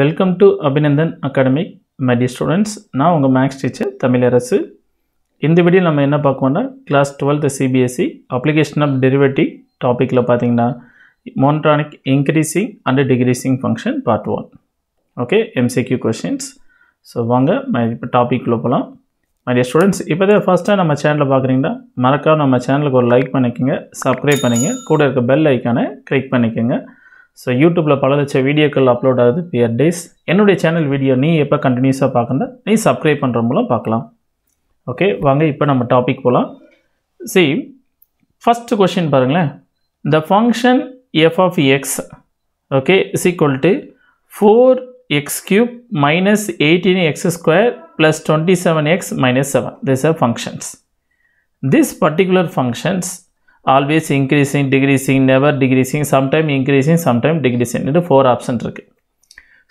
Welcome to Abhinandan academic my dear students நான் உங்கள் maths teacher Tamilarasu இந்த வீடியோ நம்ம என்ன பார்க்கோன்னா class twelfth CBSE application of derivative டாப்பிக்கில் பார்த்தீங்கன்னா monotonic increasing and decreasing function part one okay MCQ questions so வாங்க இப்போ டாப்பிக்குள்ளே போகலாம் நிறைய ஸ்டூடெண்ட்ஸ் இப்போ தான் ஃபஸ்ட்டாக நம்ம சேனலில் பார்க்குறீங்கன்னா மறக்காம நம்ம சேனலுக்கு ஒரு லைக் பண்ணிக்கோங்க சப்ஸ்கிரைப் பண்ணிக்கங்க கூட இருக்க பெல் ஐக்கானை கிளிக் பண்ணிக்கோங்க ஸோ யூடியூப்பில் பல லட்சம் வீடியோக்கள் அப்லோட் ஆகுது பியர் டேஸ் என்னுடைய சேனல் வீடியோ நீ எப்போ கண்டினியூஸாக பார்க்கணும் நீ சப்ஸ்கிரைப் பண்ணுற மூலம் பார்க்கலாம் ஓகே வாங்க இப்போ நம்ம டாபிக் போகலாம் சி ஃபஸ்ட்டு கொஷின் பாருங்களேன் the function F of X okay is equal to four X cube minus eighteen X square plus twenty seven X minus seven this are functions this particular functions always increasing decreasing never decreasing sometime increasing sometime decreasing இது four option இருக்குது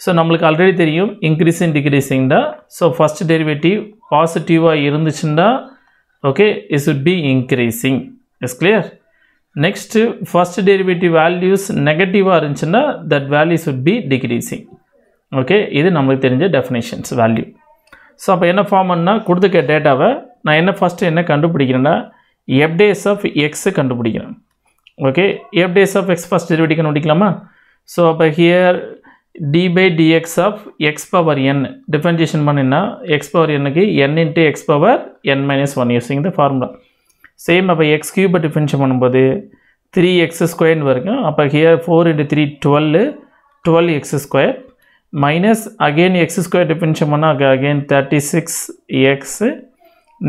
so நம்மளுக்கு already தெரியும் increasing தான் so first derivative பாசிட்டிவாக இருந்துச்சுன்னா okay it should be increasing is clear next first derivative values நெகட்டிவாக இருந்துச்சுன்னா that value should be decreasing okay இது நம்மளுக்கு தெரிஞ்ச டெஃபினேஷன்ஸ் வேல்யூ ஸோ அப்போ என்ன ஃபார்ம் பண்ணால் டேட்டாவை நான் என்ன ஃபஸ்ட்டு என்ன கண்டுபிடிக்கிறேன்னா எப்டேஸ் ஆஃப் எக்ஸு கண்டுபிடிக்கணும் okay F dash of X first derivative கண்டுபிடிக்கலாமா ஸோ அப்போ here D by DX of X power N differentiation பண்ணினா எக்ஸ் பவர் என்னுக்கு N into X power N minus one using the formula same அப்போ X கியூபை differentiate பண்ணும்போது three X ஸ்கொயர்னு வரைக்கும் அப்போ here four into three twelve twelve X square minus again X square differentiate பண்ணால் again thirty six x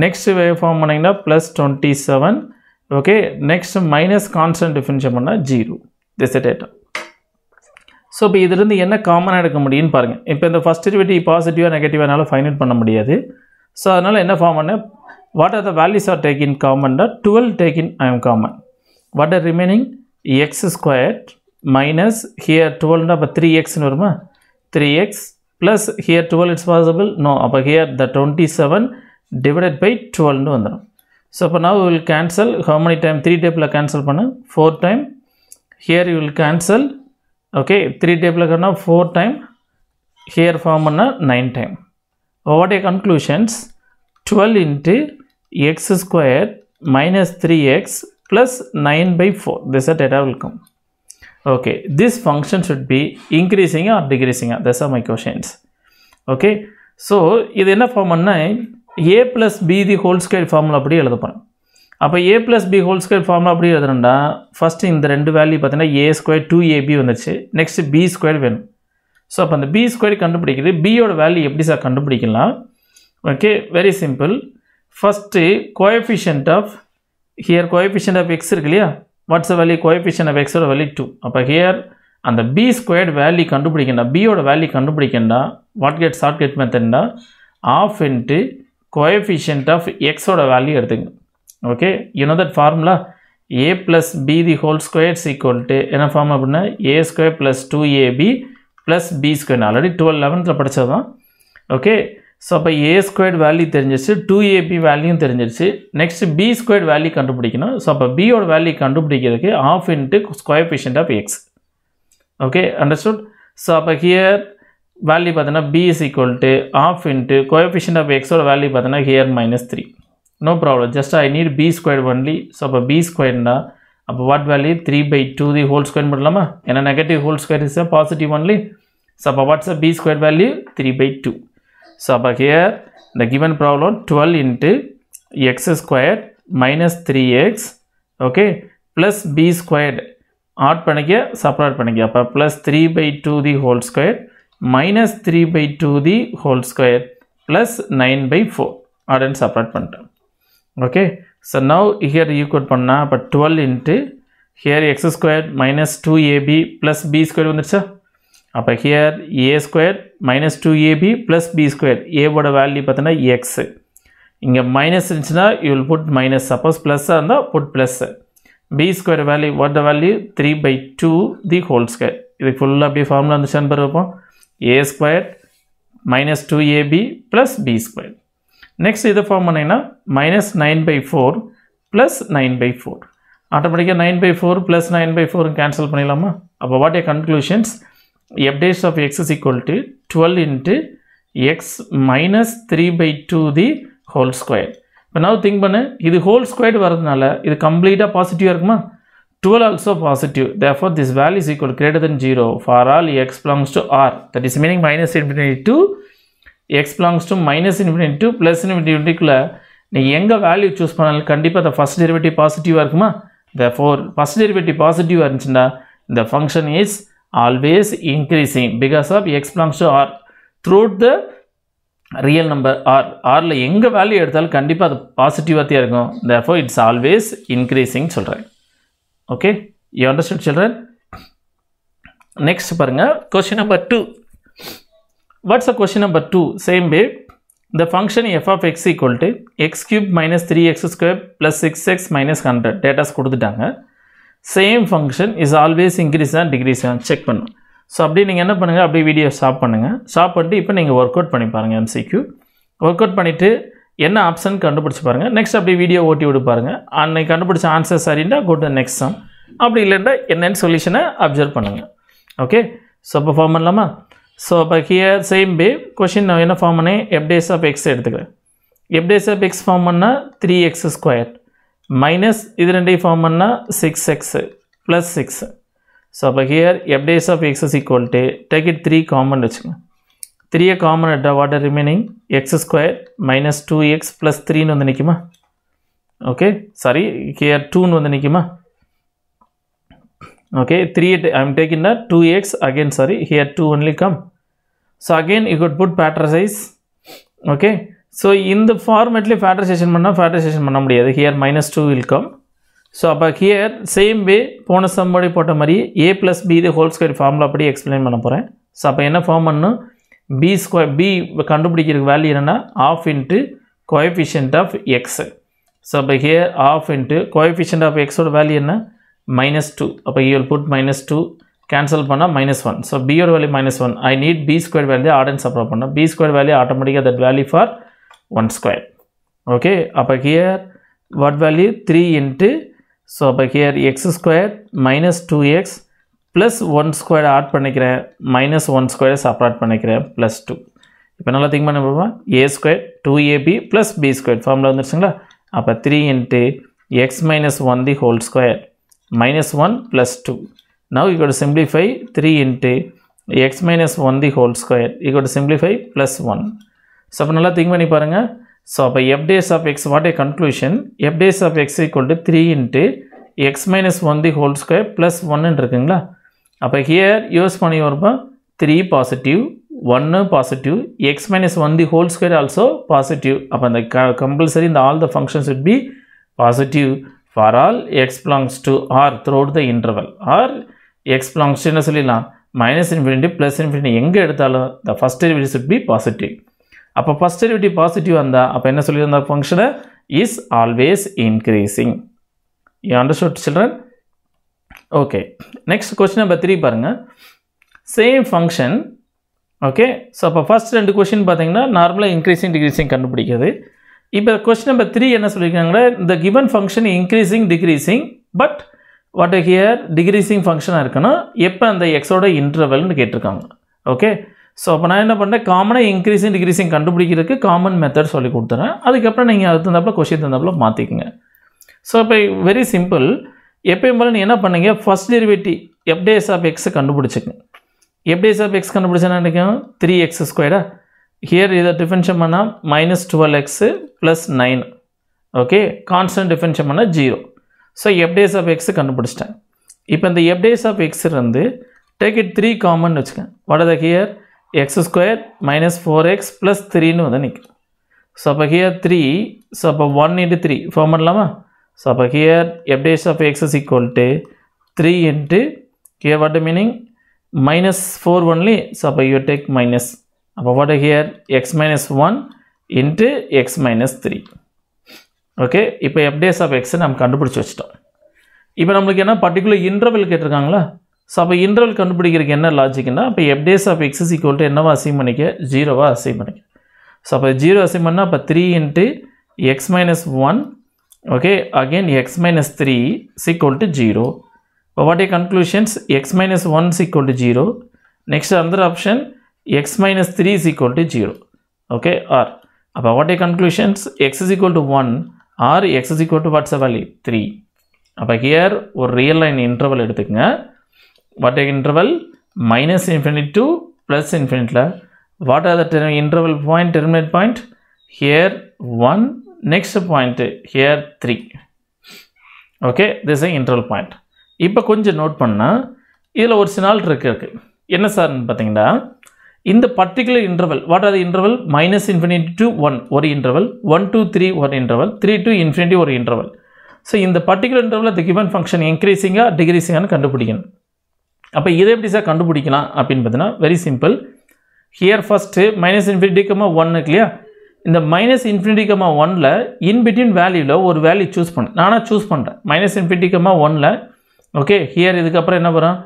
next wave form பண்ணிங்கன்னா plus twenty seven okay next minus constant differential பண்ணால் zero this data so இப்போ இதுலேருந்து என்ன காமனாக எடுக்க முடியும்னு பாருங்கள் இப்போ இந்த ஃபஸ்ட் டெரிவேட்டிவ் பாசிட்டிவாக நெகட்டிவானாலும் ஃபைன் அவுட் பண்ண முடியாது ஸோ அதனால் என்ன ஃபார்ம் பண்ண what are the values are take in காமன்னா twelve take in I M common what are remaining X square minus here டுவெல்னா அப்போ த்ரீ எக்ஸ்னு வருமா three X plus here twelve it's possible no அப்போ here the twenty seven divided by டுவெல்னு வந்துடும் so அப்போ now will cancel how many time three டேப்பில் cancel பண்ணு four time here you will cancel okay three டேப்பில் கட்டினா four time here form பண்ணால் nine time what a conclusions twelve into X square minus 3x plus 9 by 4. This is data will come. Okay, this function should be increasing or decreasing. That's all my questions. Okay, so இது என்ன form பண்ணால் A plus B the whole square formula அப்படி எழுத போகிறேன் அப்போ A plus B whole square formula அப்படி எழுதுறேன்டா first இந்த ரெண்டு வேல்யூ பார்த்தீங்கன்னா ஏ ஸ்கொயர் டூ ஏபி வந்துச்சு நெக்ஸ்ட்டு பி ஸ்கொயர் வேணும் ஸோ அப்போ அந்த பி ஸ்கொயர் கண்டுபிடிக்கிறது பியோட வேல்யூ எப்படி சார் கண்டுபிடிக்கலாம் okay very simple first coefficient of here coefficient of X இருக்கு இல்லையா what's a value coefficient of எக்ஸோட வேல்யூ டூ அப்போ ஹியர் அந்த பி ஸ்கொயர்டு வேல்யூ கண்டுபிடிக்கண்டா பியோட வேல்யூ கண்டுபிடிக்கண்டா வாட் கெட் ஷார்ட் கெட் மெத்தட்னா ஆஃப் இன்ட்டு கோஎஃபிஷியன்ட் ஆஃப் எக்ஸோட வேல்யூ எடுத்துங்க okay you know that formula A plus B the whole square equal to என்ன ஃபார்ம் அப்படின்னா A square plus two AB plus B square already twelve லெவன்த்தில் படித்தது தான் okay so அப்போ A square value தெரிஞ்சிச்சு two AB value தெரிஞ்சிருச்சு next B square value கண்டுபிடிக்கணும் so அப்போ பியோட வேல்யூ கண்டுபிடிக்கிறதுக்கு ஆஃப் இன்ட்டு ஸ்கொயர் பிஷன்ட் of X okay understood so அப்போ ஹியர் வேல்யூ பார்த்தோன்னா B is equal to half into coefficient of எக்ஸோட வேல்யூ பார்த்தோன்னா here minus three no problem just I need B square only so அப்போ B ஸ்கொயர்னா அப்போ what value three by two the whole square பண்ணலாமா ஏன்னா negative whole square is positive only so அப்போ what's a B square value three by two so அப்போ here given problem twelve into into square minus three X okay plus B squared odd பண்ணிக்க subtract பண்ணிக்க அப்போ plus three by two the whole square minus three by two the whole square plus nine by four அப்படின்னு separate பண்ணிட்டேன் okay so now here equal பண்ணால் அப்போ twelve into here X square minus two AB plus B square வந்துடுச்சா அப்போ here A square minus two AB plus B square ஏவோட value பார்த்தோன்னா X இங்கே minus இருந்துச்சுன்னா you will put minus suppose ப்ளஸ்ஸாக இருந்தால் put plus B square value what the value three by two the whole square இது ஃபுல்லாக அப்படியே formula இருந்துச்சான்னு பார்ப்போம் a square minus 2ab plus b square. Next இது form பண்ணேனா minus 9 by 4 plus 9 by 4. ஆட்டமடிக்க 9 by 4 plus 9 by 4 cancel பண்ணிலாமா? அப்போ what a conclusions? f dash of x is equal to 12 into x minus 3 by 2 the whole square. இப்போ now think பண்ணு இது whole squared வருதுனால இது completeா positive இருக்குமா? 12 also positive. Therefore, this value is equal to greater than 0 for all x belongs to r. That is meaning minus infinity to x belongs to minus infinity to plus infinity குள்ள நீங்கள் எங்கே value choose பண்ணாலும் கண்டிப்பாக அந்த first derivative பாசிட்டிவாக இருக்குமா த four first derivative பாசிட்டிவாக இருந்துச்சுன்னா இந்த function is always increasing because of X belongs to R throughout the real number R ஆரில் எங்கே வேல்யூ எடுத்தாலும் கண்டிப்பாக அது பாசிட்டிவாக தான் இருக்கும் தேஃபோ இட்ஸ் ஆல்வேஸ் இன்க்ரீஸிங் சொல்கிறேன் okay you understand children next பாருங்கள் question number two what's a question number two same way F of X equal to X to minus three X square plus six X minus hundred datas கொடுத்துட்டாங்க same function is always increase தான் decrease தான் check பண்ணும் so அப்படியே நீங்கள் என்ன பண்ணுங்கள் அப்படியே video stop பண்ணுங்கள் ஸ்டாப் பண்ணிட்டு இப்போ நீங்கள் ஒர்க் அவுட் பண்ணி பாருங்கள் எம்சிக்யூ ஒர்க் அவுட் பண்ணிவிட்டு என்ன ஆப்ஷன் கண்டுபிடிச்சி பாருங்கள் நெக்ஸ்ட் அப்படி வீடியோ ஓட்டி விடு பாருங்கள் அன்னைக்கு கண்டுபிடிச்ச ஆன்சர் சரின்னா கோ நெக்ஸ்ட் சம் அப்படி இல்லைன்னா என்னென்னு சொல்யூஷனை அப்சர்வ் பண்ணுங்கள் ஓகே ஸோ அப்போ ஃபார்ம் பண்ணலாமா ஸோ அப்போ ஹியர் சேம் பே கொஷின் நான் என்ன ஃபார்ம் பண்ணேன் எப்டேஸ் ஆஃப் எக்ஸ் எடுத்துக்கிறேன் எப்டேஸ் ஆஃப் எக்ஸ் ஃபார்ம் பண்ணால் த்ரீ எக்ஸ் ஸ்கொயர் மைனஸ் இது ரெண்டையும் ஃபார்ம் பண்ணால் six X plus six so அப்போ here எப்டேஸ் of X is equal to take it three common வச்சுக்கோங்க ತ್ರೀಯ ಕಾಮನ್ ಅಡ್ಡ what R remaining X square minus two X plus ತ್ರೀನ ಒಂದು okay, sorry, here 2 ಟೂನ ಒಂದು ನಿற்குமா okay 3 i am taking the 2x again sorry here 2 only come so again you could put factor size okay so in the formatly factorization பண்ணா factorization பண்ண முடியாது here minus 2 will come so அப்ப here same way போன sum படி போட்ட a plus b the whole square formula படி explain பண்ண போறேன் so அப்ப என்ன form பண்ணனும் பி ஸ்கொயர் பி கண்டுபிடிக்கிறதுக்கு வேல்யூ என்னென்னா half into coefficient of X so அப்போ here half into coefficient of எக்ஸோட வேல்யூ என்ன மைனஸ் டூ அப்போ you'll put minus two cancel பண்ணால் மைனஸ் ஒன் ஸோ பியோட value minus one I need B square value ஆர்டன் சப்ரா பண்ணோம் பி ஸ்கொயர் வேல்யூ ஆட்டோமேட்டிக்காக that value for one square okay அப்போ here value three into so அப்போ here here square minus two X plus one square add பண்ணிக்கிறேன் minus one ஸ்கொயரை subtract பண்ணிக்கிறேன் plus two இப்போ நல்லா திங்க் பண்ண போகிறோமா A square two AB plus B square ஃபார்மில் வந்துருச்சுங்களா அப்போ three into X minus one the whole square minus one plus two now you got to simplify 3 into x minus 1 the whole square you got to simplify plus அப்போ நல்லா think பண்ணி பாருங்கள் so அப்போ F dash of X what a conclusion F dash of X equal to three into X minus one the whole square plus ஒன்னுன்னு இருக்குங்களா அப்போ here use பண்ணி வரப்போ த்ரீ பாசிட்டிவ் ஒன்று positive X minus one the whole square also positive அப்போ அந்த க compulsory இந்த all the functions will be positive for all X belongs to R throughout the interval R X belongs என்ன சொல்லிடலாம் minus infinity plus infinity எங்கே எடுத்தாலும் the first derivative should be positive அப்போ first derivative positive வந்தால் அப்போ என்ன சொல்லியிருந்தா ஃபங்க்ஷனை is always increasing you understood children okay next question number three பாருங்கள் சேம் ஃபங்க்ஷன் ஓகே ஸோ அப்போ ஃபஸ்ட் ரெண்டு கொஷின் பார்த்தீங்கன்னா நார்மலாக இன்க்ரீஸிங் டிக்ரீஸிங் கண்டுபிடிக்கிறது இப்போ கொஸ்டின் நம்பர் த்ரீ என்ன சொல்லியிருக்காங்கன்னா இந்த given function increasing decreasing but what here decreasing ஃபங்க்ஷனாக இருக்குன்னா எப்போ அந்த எக்ஸோட இன்டர்வல்னு கேட்டிருக்காங்க ஓகே ஸோ அப்போ நான் என்ன பண்ணுறேன் காமனாக இன்க்ரீஸிங் டிக்ரீஸிங் கண்டுபிடிக்கிறதுக்கு காமன் மெத்தட் சொல்லி கொடுத்துறேன் அதுக்கப்புறம் நீங்கள் அது தந்தப்பில் கொஷின் தந்தப்பில் மாற்றிக்குங்க ஸோ இப்போ வெரி சிம்பிள் எப்பயும் போல் நீங்கள் என்ன பண்ணுங்க ஃபஸ்ட் டெரிவேட்டிவ் எப்டேஸ் ஆஃப் எக்ஸை கண்டுபிடிச்சிங்க எப்டேஸ் ஆஃப் எக்ஸ் கண்டுபிடிச்சேன்னா நினைக்கும் த்ரீ எக்ஸ் ஸ்கொயரா ஹியர் இதை டிஃபென்ஷன் பண்ணால் minus twelve x plus nine okay constant differentiation பண்ணால் zero so f dash of x கண்டுபிடிச்சிட்டேன் இப்போ இந்த எப்டேஸ் ஆஃப் எக்ஸ் இருந்து டேக் இட் த்ரீ காமன் வச்சுக்கேன் what are the here X square minus four x plus த்ரீன்னு வந்து நிற்கும் ஸோ அப்போ ஹியர் த்ரீ ஸோ அப்போ ஒன் இன்ட்டு த்ரீ ஃபார்ம் பண்ணலாமா So, அப்போ here f dash of x is equal to 3 into here what the meaning minus 4 only. So, அப்போ you take minus. அப்போ what here x minus 1 into x minus 3. Okay இப்போ f dash of x நம்ம கண்டுபிடிச்சி வச்சிட்டோம் இப்போ நம்மளுக்கு என்ன particular interval கேட்டிருக்காங்களா ஸோ அப்போ இன்டர்வல் கண்டுபிடிக்கிறதுக்கு என்ன லாஜிக்னா இப்போ f dash of X is equal to என்னவா அசைம் பண்ணிக்க ஜீரோவாக அசைம் பண்ணிக்க ஸோ அப்போ ஜீரோ அசைம் பண்ணால் அப்போ three into X minus one okay again x minus 3 is equal to 0 but what are conclusions x minus 1 is equal to 0 next another option x minus 3 is equal to 0 okay or about what are conclusions x is equal to 1 or x is equal to what's the value 3 here or real line interval what எடுத்துக்கங்க what interval minus infinite to plus இன்ஃபினிட்டில் what are the interval point terminate point here 1 next point here three okay this interval point இப்போ கொஞ்சம் note பண்ணால் இதில் ஒரு சினால் இருக்கு இருக்குது என்ன சார்னு பார்த்தீங்கன்னா இந்த particular interval what are interval minus infinity to one ஒரு இன்டர்வல் ஒன் டூ த்ரீ ஒரு இன்டர்வல் த்ரீ டூ இன்ஃபினிட்டி ஒரு இன்டர்வல் ஸோ இந்த particular interval the given function இன்க்ரீஸிங்காக டிக்ரீஸிங்கானு கண்டுபிடிக்கணும் அப்போ இதை எப்படி சார் கண்டுபிடிக்கலாம் அப்படின்னு பார்த்தீங்கன்னா very simple here first minus இன்ஃபினிட்டிக்குமா ஒன்னு இல்லையா இந்த மைனஸ் இன்ஃபினிட்டி கம்மா ஒனில் இன்பிட்வீன் வேல்யூவில் ஒரு வேல்யூ சூஸ் பண்ணேன் நானாக சூஸ் பண்ணுறேன் மைனஸ் இன்ஃபினிட்டி கம்மா ஒனில் ஓகே ஹியர் இதுக்கப்புறம் என்ன வரும்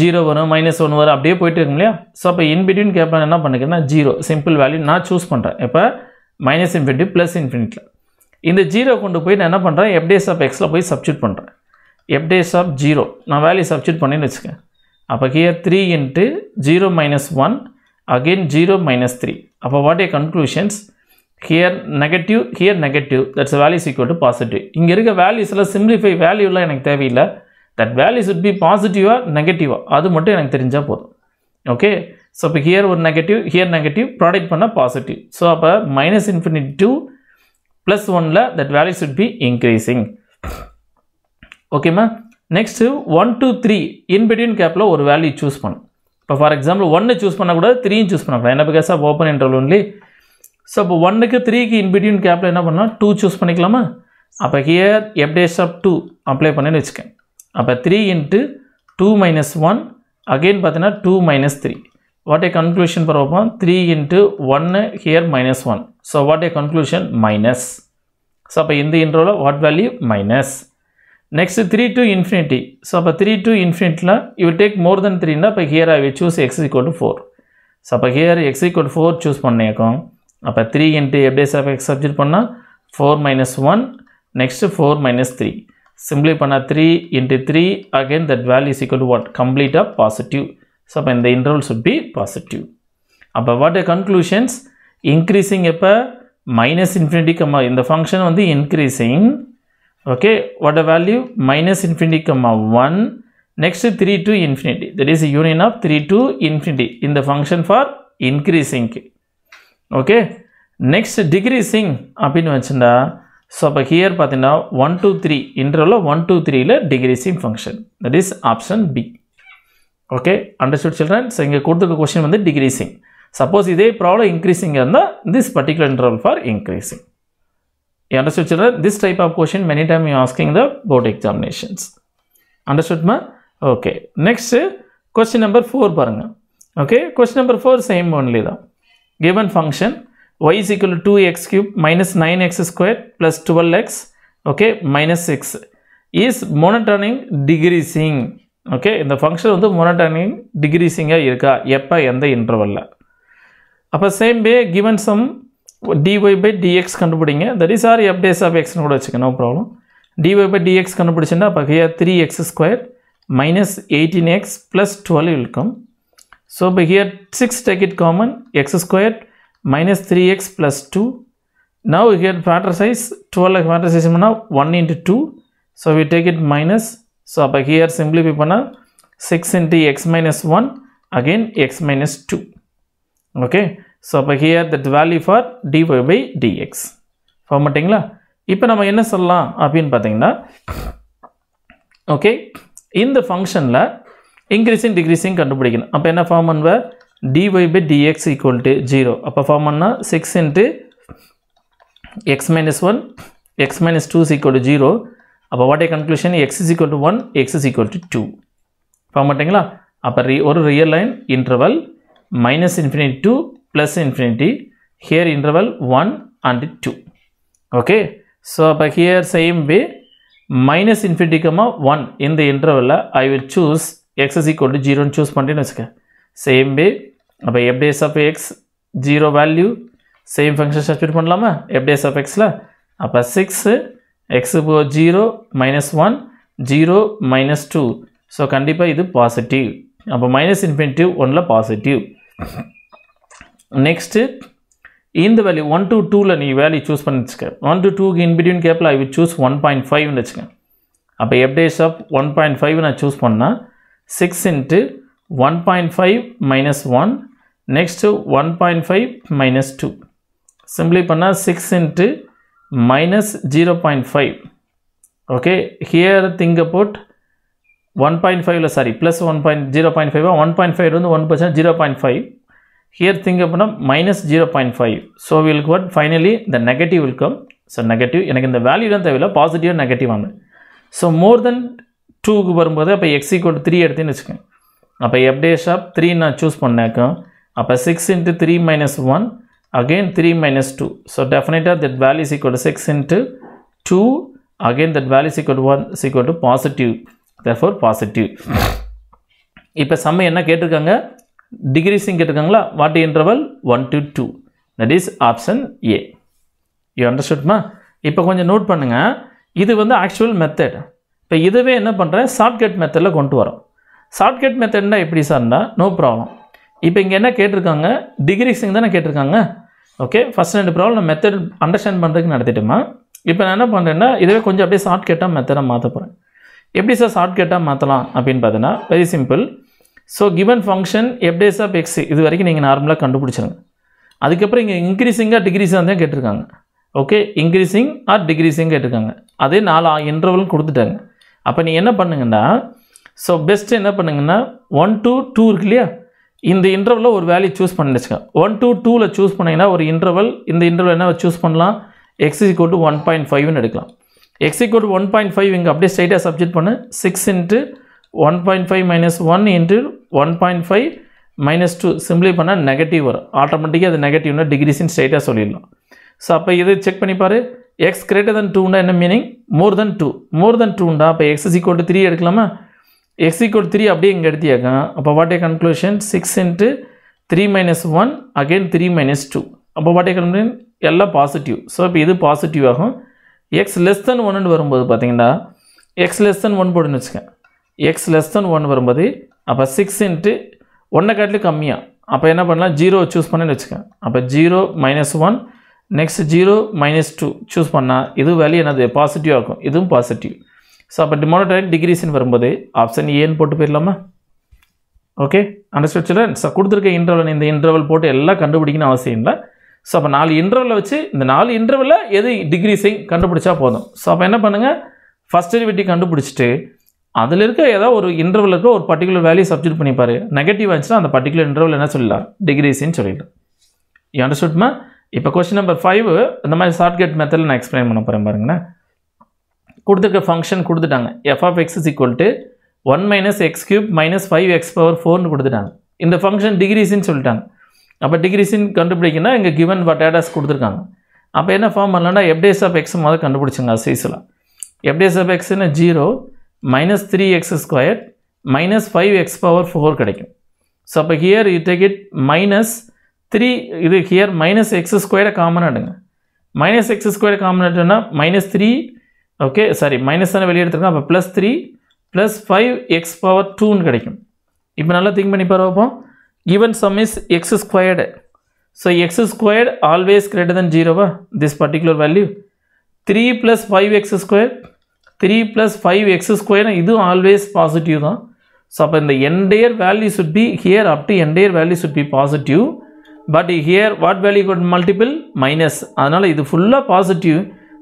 ஜீரோ வரும் மைனஸ் ஒன் வரும் அப்படியே போயிட்டு இருக்கும் இல்லையா ஸோ அப்போ இன்பிட்வீன் கேட்பேன் என்ன பண்ணிக்கிறேன்னா ஜீரோ சிம்பிள் வேல்யூ நான் சூஸ் பண்ணுறேன் இப்போ மைனஸ் இன்ஃபினிட்டி ப்ளஸ் இன்ஃபினிட்டியில் இந்த ஜீரோ கொண்டு போய் நான் என்ன பண்ணுறேன் எப்டேஸ் ஆஃப் எக்ஸில் போய் சப்ஜூட் பண்ணுறேன் எப்டேஸ் ஆஃப் ஜீரோ நான் வேல்யூ சப்ஜூட் பண்ணின்னு வச்சுக்கேன் அப்போ here three into zero minus one again 0 minus 3 அப்பா, what a conclusions here negative here negative that's a value is equal to positive இங்க இருக்க valuesல simplify valueலாம் எனக்கு தேவையில்லை that value should be positive or negative அது மட்டு எனக்கு தெரிஞ்சால் போதும் ஓகே ஸோ இப்போ negative ஒரு நெகட்டிவ் ஹியர் நெகட்டிவ் ப்ராடக்ட் பண்ணால் பாசிட்டிவ் ஸோ அப்போ மைனஸ் இன்ஃபினிட் டூ ப்ளஸ் ஒனில் that value should be increasing ஓகேம்மா next one to three in between கேப்பில் ஒரு value choose பண்ணும் இப்போ ஃபார் எக்ஸாம்பிள் ஒன்று சூஸ் பண்ணக்கூடாது த்ரீயும் சூஸ் பண்ணக்கூடாது என்ன because of open interval only so இப்போ ஒன்றுக்கு த்ரீக்கு இன்பிட்யூன் கேப்பில் என்ன பண்ணலாம் டூ சூஸ் பண்ணிக்கலாமா அப்போ ஹியர் எப்டேஸ் ஆஃப் டூ அப்ளை பண்ணேன்னு வச்சுக்கேன் அப்போ three into two minus one again பார்த்தீங்கன்னா two minus three what a conclusion பார்ப்போம் த்ரீ இன்ட்டு ஒன்று here minus one so what a conclusion minus so அப்போ இந்த இன்ட்ரோவில் what value minus next three to infinity so அப்போ three to இன்ஃபினிட்டில் you will take more then த்ரீனா இப்போ here I will choose x equal to four so அப்போ here x equal four choose பண்ணியிருக்கோம் அப்போ three into f dash of x subject பண்ணால் four minus one next four minus three simply பண்ணால் three into three again that value is equal to what கம்ப்ளீட்டாக positive so அப்போ இந்த interval should be positive அப்போ what a conclusions increasing எப்போ minus infinity comma இந்த function வந்து increasing okay what the value minus infinity comma 1 next 3 to infinity that is union of 3 to infinity in the function for increasing okay next decreasing அப்படின்னு வச்சுருந்தா so அப்போ here பார்த்தீங்கன்னா one to three interval one to த்ரீயில் decreasing function that is option B okay understood children so இங்கே கொடுத்துருக்க question வந்து டிகிரிசிங் suppose இதே problem இன்க்ரீஸிங்காக இருந்தால் this particular interval for increasing You understood children? This type of question many times you are asking the board examinations. Understood ma? Okay. Next question number 4 paranga. Okay. Question number 4 same only the given function y is equal to 2x cube minus 9x squared plus 12x okay minus 6 is monotonic decreasing. okay in the function okay இந்த function வந்து monotonic டிகிரீஸிங்காக இருக்கா எப்போ interval இன்டர்வலில் அப்போ same way given some dy by dx கண்டுபிடிங்க that is or f dash of எக்ஸ்னு கூட வச்சுக்க no problem dy by dx கண்டுபிடிச்சுன்னா அப்போ here three X square minus eighteen x plus twelve will come so இப்போ here six take it common x square minus three X plus two now here factorize twelve factorize பண்ணால் one into two so we take it minus so அப்போ here simplify பண்ணால் six into X minus one again x minus two okay so அப்போ here that value for dy by dx மாட்டிங்களா இப்போ நம்ம என்ன சொல்லலாம் அப்படின்னு பார்த்தீங்கன்னா ஓகே இந்த ஃபங்க்ஷனில் இன்க்ரீஸிங் டிக்ரீஸிங் கண்டுபிடிக்கணும் அப்போ என்ன ஃபார்ம் பண்ணுவேன் dy by dx equal to zero அப்போ ஃபார்ம் பண்ணால் six into X minus one x minus two is to zero அப்போ what a conclusion x is equal to one x is equal to two form மாட்டிங்களா அப்போ ஒரு real line interval minus infinite to plus infinity. Here interval 1 and 2. Okay. So, but here same way minus infinity comma 1 in the interval I will choose x is equal to 0 and choose பண்ணிட்டு same way f days of x 0 value same function substitute பண்ணலாமா f days of xல அப்போ 6 x 0 minus 1 0 minus 2 so கண்டிப்பாக இது positive அப்போ minus infinity ஒன்றில் positive next இந்த value one to டூவில் நீ வேல்யூ சூஸ் பண்ணி வச்சுக்க ஒன் டு டூக்கு இன்பிட்யூன் கேப்பில் I will choose one point ஃபைவ்னு வச்சுக்கேன் அப்போ f dash of one point five நான் சூஸ் பண்ணால் six into one point five minus one next one point five minus two simply பண்ணால் six into minus zero point five okay here think about one point ஃபைவ்ல sorry plus one point zero point five one point five வந்து one percent zero point five Here think upon minus 0.5. So we will get finally the negative will come. So negative, எனக்கு இந்த value தான் தேவையில்ல positive negative ஆனது so more then டூக்கு வரும்போது அப்போ x equal three எடுத்துன்னு வச்சுக்கோங்க அப்போ எப்டே ஷாப் த்ரீ நான் சூஸ் பண்ணாக்கோ அப்போ six into three minus one again three minus two so டெஃபினட்டாக that value is equal to six into two again that value is equal to one is equal to positive therefore positive இப்போ செம்ம என்ன கேட்டிருக்காங்க டிகிரிஸும் கேட்டிருக்காங்களா what interval one to two that is option A you அண்டர்ஸ்டுட்மா இப்போ கொஞ்சம் note பண்ணுங்கள் இது வந்து ஆக்சுவல் மெத்தட் இப்போ இதுவே என்ன பண்ணுறேன் ஷார்ட்கட் மெத்தடில் கொண்டு வரோம் ஷார்ட்கட் மெத்தட்னா எப்படி சார்னா நோ ப்ராப்ளம் இப்போ இங்கே என்ன கேட்டிருக்காங்க டிகிரிஸுங்க தானே கேட்டிருக்காங்க ஓகே ஃபஸ்ட் ரெண்டு ப்ராப்ளம் நான் மெத்தட் அண்டர்ஸ்டாண்ட் பண்ணுறதுக்கு நடத்திட்டோமா இப்போ நான் என்ன பண்ணுறேன்னா இதுவே கொஞ்சம் அப்படியே ஷார்ட்கட்டாக மெத்தடாக மாற்ற போகிறேன் எப்படி சார் ஷார்ட்கட்டாக மாற்றலாம் அப்படின்னு பார்த்தீங்கன்னா very simple so given function f dash of x இது வரைக்கும் நீங்கள் நார்மலாக கண்டுபிடிச்சிருங்க அதுக்கப்புறம் இங்கே இன்க்ரீஸிங்காக டிகிரீஸாக தான் கேட்டிருக்காங்க ஓகே இன்க்ரீஸிங் ஆர் டிகிரீஸிங் கேட்டிருக்காங்க அதே நாலு இன்டர்வலும் கொடுத்துட்டாங்க அப்போ நீங்கள் என்ன பண்ணுங்கன்னா ஸோ பெஸ்ட்டு என்ன பண்ணுங்கன்னா ஒன் டூ டூ இருக்கு இல்லையா இந்த இன்டர்வலில் ஒரு வேல்யூ சூஸ் பண்ணிச்சுங்க ஒன் டூ டூவில் சூஸ் பண்ணிங்கன்னா ஒரு இன்டர்வல் இந்த இன்டர்வல் என்ன சூஸ் பண்ணலாம் எக்ஸ் ஈக்குவல் ஒன் பாயிண்ட் ஃபைவ்னு எடுக்கலாம் x equal one point five இங்கே அப்படியே ஸ்ட்ரைட்டாக சப்ஜெக்ட் பண்ணு six into 1.5 into one point five minus two simply பண்ணால் நெகட்டிவ் வரும் ஆட்டோமேட்டிக்காக அது நெகட்டிவ்னா டிகிரிஸின் ஸ்ட்ரைட்டாக சொல்லிடலாம் ஸோ அப்போ இது செக் பண்ணிப்பார் எக்ஸ் கிரேட்டர் தன் டூண்டா என்ன meaning more then two more then டூண்டா அப்போ எக்ஸ் இஸ் த்ரீ எடுக்கலாமா எக்ஸ் ஈக்குவல் த்ரீ அப்படியே இங்கே எடுத்தியாக்கா அப்போ what a conclusion six into three minus one again three minus two அப்போ வாட் ஏ கன்க்ளூஷன் எல்லாம் பாசிட்டிவ் ஸோ இப்போ இது பாசிட்டிவ் ஆகும் எக்ஸ் லெஸ் தென் ஒன்னு வரும்போது பார்த்தீங்கன்னா எக்ஸ் லெஸ் தென் ஒன் போடுன்னு வச்சுக்கேன் எக்ஸ் லெஸ் than 1 வரும்போது அப்போ சிக்ஸ் இன்ட்டு ஒன்றை காட்டிலும் கம்மியாக அப்போ என்ன பண்ணலாம் ஜீரோ சூஸ் பண்ணேன்னு வச்சுக்கேன் அப்போ zero minus one next zero minus two choose பண்ணால் இது வேல்யூ என்னது பாசிட்டிவாக இருக்கும் இதுவும் பாசிட்டிவ் ஸோ அப்போ டிமானோட்ரைட் டிகிரிஸ்ன்னு வரும்போது ஆப்ஷன் ஏன்னு போட்டு போயிடலாமா ஓகே அண்டர்ஸ்டாண்ட் சில்ட்ரன் கொடுத்துருக்க இன்டர்வல் இந்த இன்டர்வல் போட்டு எல்லாம் கண்டுபிடிக்கணும் அவசியம் இல்லை ஸோ அப்போ நாலு இன்டர்வலில் வச்சு இந்த நாலு இன்டர்வலில் எது டிகிரிஸையும் கண்டுபிடிச்சா போதும் ஸோ அப்போ என்ன பண்ணுங்கள் ஃபஸ்ட் கண்டுபிடிச்சிட்டு அதில் இருக்க ஏதோ ஒரு இன்டர்வலுக்கு ஒரு பர்டிகுலர் வேல்யூ சப்ஜெக்ட் பண்ணிப்பார் நெகட்டிவ் ஆச்சுன்னா அந்த பர்டிகுலர் இன்டர்வல் என்ன சொல்லிடலாம் டிகிரிஸ்ன்னு சொல்லிடலாம் யூ அண்டர்ஸ்டுட்மா இப்போ கொஸ்டின் நம்பர் ஃபைவ் இந்த மாதிரி ஷார்ட்கட் மெத்தடில் நான் எக்ஸ்பிளைன் பண்ண போகிறேன் பாருங்கண்ணா கொடுத்துருக்க ஃபங்க்ஷன் கொடுத்துட்டாங்க f of X is equal to one minus x cube minus five x power ஃபோர்னு கொடுத்துட்டாங்க இந்த ஃபங்க்ஷன் டிகிரிஸ்ன்னு சொல்லிட்டாங்க அப்போ டிகிரிஸின் கண்டுபிடிக்கனா இங்கே கிவன் பட் டேட்டாஸ் கொடுத்துருக்காங்க அப்போ என்ன ஃபார்ம் பண்ணலன்னா எஃப்டேஸ் ஆஃப் எக்ஸ் முதல் கண்டுபிடிச்சிங்க சீஸில் எஃப்டேஸ் ஆஃப் எக்ஸ்ன்னு zero minus three x minus minus five x power four கிடைக்கும் ஸோ அப்போ here it minus 3 minus three இது ஹியர் மைனஸ் x ஸ்கொயரை காமனாக எடுங்க மைனஸ் எக்ஸ் ஸ்கொயர் காமன் எடுத்தோம்னா minus three okay sorry minus தானே வெளியே எடுத்துருக்கோம் அப்போ plus three plus five x power டூன்னு கிடைக்கும் இப்போ நல்லா திங்க் பண்ணி பார்ப்போம் given sum is x squared so x squared always greater than ஜீரோவா this particular value three plus five square three plus five x square இதுவும் ஆல்வேஸ் பாசிட்டிவ் தான் so அப்போ இந்த entire value should be here up to entire value should be positive but here what value could multiple minus அதனால் இது ஃபுல்லாக positive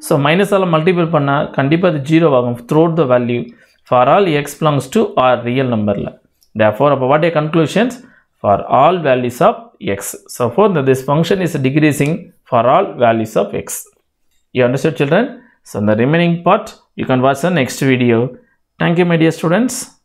so மைனஸால் multiple பண்ணால் கண்டிப்பாக அது ஜீரோ ஆகும் throughout the value for all X belongs to R real நம்பரில் for அப்போ what a conclusions for all values of X so for the this function is decreasing for all values of x you understand children so இந்த remaining part You can watch the next video. Thank you my dear students.